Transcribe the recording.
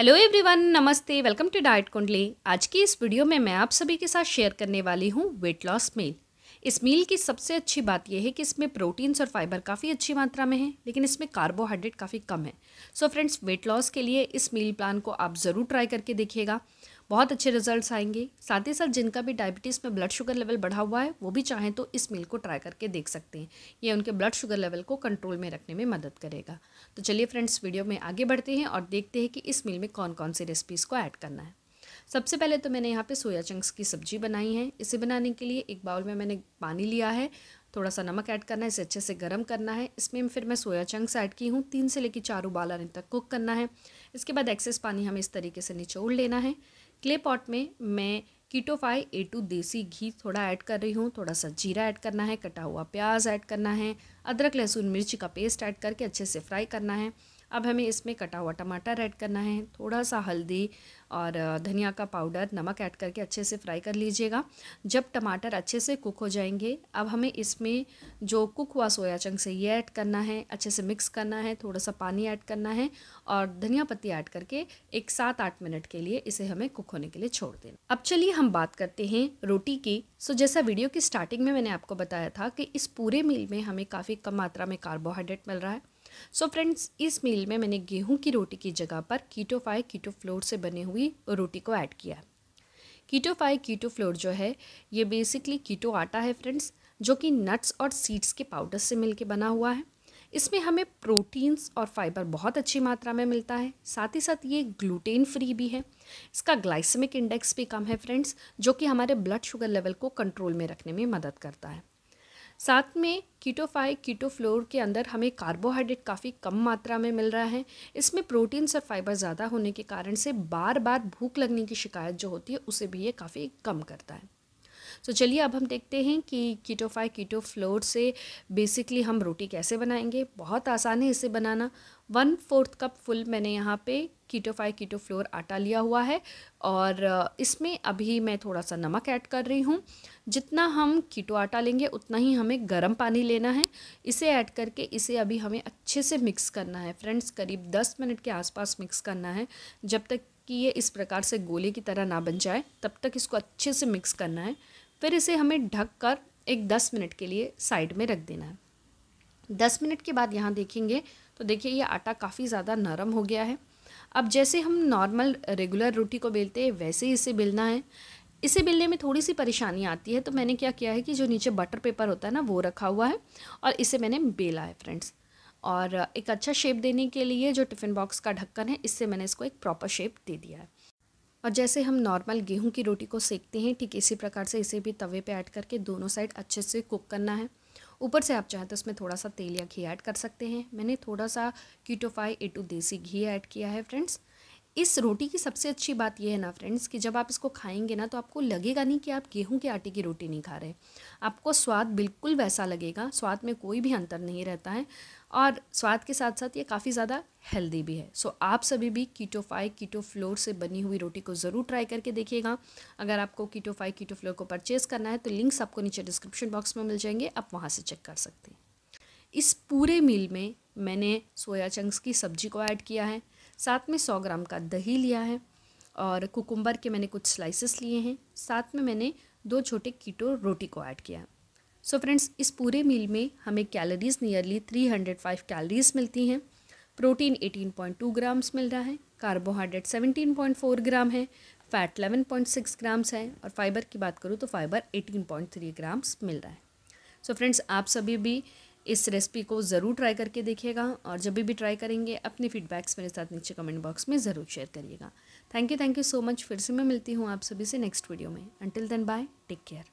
hello everyone नमस्ते welcome to diet Kundli आज की इस वीडियो में मैं आप सभी के साथ शेयर करने वाली हूँ वेट लॉस मील इस मील की सबसे अच्छी बात यह है कि इसमें प्रोटीन्स और फाइबर काफ़ी अच्छी मात्रा में है लेकिन इसमें कार्बोहाइड्रेट काफ़ी कम है सो फ्रेंड्स वेट लॉस के लिए इस मील प्लान को आप ज़रूर ट्राई करके देखिएगा बहुत अच्छे रिजल्ट्स आएंगे साथ ही साथ जिनका भी डायबिटीज़ में ब्लड शुगर लेवल बढ़ा हुआ है वो भी चाहें तो इस मील को ट्राई करके देख सकते हैं ये उनके ब्लड शुगर लेवल को कंट्रोल में रखने में मदद करेगा तो चलिए फ्रेंड्स वीडियो में आगे बढ़ते हैं और देखते हैं कि इस मील में कौन कौन सी रेसिपीज़ को ऐड करना है सबसे पहले तो मैंने यहाँ पे सोया चंक्स की सब्जी बनाई है इसे बनाने के लिए एक बाउल में मैंने पानी लिया है थोड़ा सा नमक ऐड करना है इसे अच्छे से गर्म करना है इसमें फिर मैं सोया चंक्स ऐड की हूँ तीन से लेकर चार उबाल आने तक कुक करना है इसके बाद एक्सेस पानी हमें इस तरीके से निचोड़ लेना है क्ले पॉट में मैं कीटोफाई ए टू देसी घी थोड़ा ऐड कर रही हूँ थोड़ा सा जीरा ऐड करना है कटा हुआ प्याज ऐड करना है अदरक लहसुन मिर्च का पेस्ट ऐड करके अच्छे से फ्राई करना है अब हमें इसमें कटा हुआ टमाटर ऐड करना है थोड़ा सा हल्दी और धनिया का पाउडर नमक ऐड करके अच्छे से फ्राई कर लीजिएगा जब टमाटर अच्छे से कुक हो जाएंगे अब हमें इसमें जो कुक हुआ सोया चंक्स है ये ऐड करना है अच्छे से मिक्स करना है थोड़ा सा पानी ऐड करना है और धनिया पत्ती ऐड करके एक सात आठ मिनट के लिए इसे हमें कुक होने के लिए छोड़ देना अब चलिए हम बात करते हैं रोटी की सो जैसा वीडियो की स्टार्टिंग में मैंने आपको बताया था कि इस पूरे मील में हमें काफ़ी कम मात्रा में कार्बोहाइड्रेट मिल रहा है सो so फ्रेंड्स इस मील में मैंने गेहूं की रोटी की जगह पर कीटोफाई कीटो फ्लोर से बनी हुई रोटी को ऐड किया कीटोफाई कीटो फ्लोर जो है ये बेसिकली कीटो आटा है फ्रेंड्स जो कि नट्स और सीड्स के पाउडर से मिलकर बना हुआ है इसमें हमें प्रोटीन्स और फाइबर बहुत अच्छी मात्रा में मिलता है साथ ही साथ ये ग्लूटेन फ्री भी है इसका ग्लाइसमिक इंडेक्स भी कम है फ्रेंड्स जो कि हमारे ब्लड शुगर लेवल को कंट्रोल में रखने में मदद करता है साथ में कीटोफाई कीटोफ्लोर के अंदर हमें कार्बोहाइड्रेट काफ़ी कम मात्रा में मिल रहा है इसमें प्रोटीन्स और फाइबर ज़्यादा होने के कारण से बार बार भूख लगने की शिकायत जो होती है उसे भी ये काफ़ी कम करता है तो चलिए अब हम देखते हैं कि कीटोफाइ कीटो फ्लोर से बेसिकली हम रोटी कैसे बनाएंगे बहुत आसान है इसे बनाना वन फोर्थ कप फुल मैंने यहाँ पे कीटोफाई कीटो फ्लोर आटा लिया हुआ है और इसमें अभी मैं थोड़ा सा नमक ऐड कर रही हूँ जितना हम कीटो आटा लेंगे उतना ही हमें गर्म पानी लेना है इसे ऐड करके इसे अभी हमें अच्छे से मिक्स करना है फ्रेंड्स करीब दस मिनट के आसपास मिक्स करना है जब तक कि ये इस प्रकार से गोले की तरह ना बन जाए तब तक इसको अच्छे से मिक्स करना है फिर इसे हमें ढक कर एक दस मिनट के लिए साइड में रख देना है दस मिनट के बाद यहाँ देखेंगे तो देखिए ये आटा काफ़ी ज़्यादा नरम हो गया है अब जैसे हम नॉर्मल रेगुलर रोटी को बेलते हैं वैसे ही इसे बेलना है इसे बेलने में थोड़ी सी परेशानी आती है तो मैंने क्या किया है कि जो नीचे बटर पेपर होता है ना वो रखा हुआ है और इसे मैंने बेला है फ्रेंड्स और एक अच्छा शेप देने के लिए जो टिफ़िन बॉक्स का ढक्कन है इससे मैंने इसको एक प्रॉपर शेप दे दिया है और जैसे हम नॉर्मल गेहूं की रोटी को सेकते हैं ठीक इसी प्रकार से इसे भी तवे पे ऐड करके दोनों साइड अच्छे से कुक करना है ऊपर से आप चाहें तो इसमें थोड़ा सा तेल या घी ऐड कर सकते हैं मैंने थोड़ा सा कीटोफाई ए टू देसी घी ऐड किया है फ्रेंड्स इस रोटी की सबसे अच्छी बात यह है ना फ्रेंड्स कि जब आप इसको खाएंगे ना तो आपको लगेगा नहीं कि आप गेहूं के आटे की रोटी नहीं खा रहे आपको स्वाद बिल्कुल वैसा लगेगा स्वाद में कोई भी अंतर नहीं रहता है और स्वाद के साथ साथ ये काफ़ी ज़्यादा हेल्दी भी है सो so, आप सभी भी कीटोफाई फ्लोर से बनी हुई रोटी को ज़रूर ट्राई करके देखिएगा अगर आपको कीटोफाई फ्लोर को परचेज़ करना है तो लिंक्स आपको नीचे डिस्क्रिप्शन बॉक्स में मिल जाएंगे आप वहाँ से चेक कर सकते हैं इस पूरे मील में मैंने सोया चंक्स की सब्जी को ऐड किया है साथ में सौ ग्राम का दही लिया है और कुकुम्बर के मैंने कुछ स्लाइसेस लिए हैं साथ में मैंने दो छोटे कीटो रोटी को ऐड किया सो so फ्रेंड्स इस पूरे मील में हमें कैलोरीज नियरली 305 कैलोरीज मिलती हैं प्रोटीन 18.2 ग्राम्स मिल रहा है कार्बोहाइड्रेट 17.4 ग्राम है फैट 11.6 ग्राम्स है और फाइबर की बात करूँ तो फाइबर 18.3 ग्राम्स मिल रहा है सो so फ्रेंड्स आप सभी भी इस रेसिपी को ज़रूर ट्राई करके देखिएगा और जब भी भी ट्राई करेंगे अपने फीडबैक्स मेरे साथ नीचे कमेंट बॉक्स में ज़रूर शेयर करिएगा thank you thank you so much फिर से मैं मिलती हूँ आप सभी से नेक्स्ट वीडियो में until then bye take care